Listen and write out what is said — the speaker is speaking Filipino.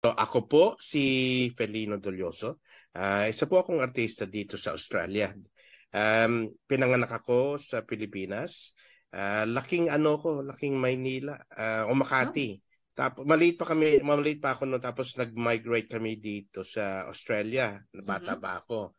So, ako po si Felino Dolioso. Uh, isa po akong artista dito sa Australia. Um, pinanganak ako sa Pilipinas. Uh, laking ano ko, laking Maynila uh, o Makati. Oh. Tapos maliit pa kami, maliit pa ako noon tapos nag-migrate kami dito sa Australia. Nabata mm-hmm. pa ako.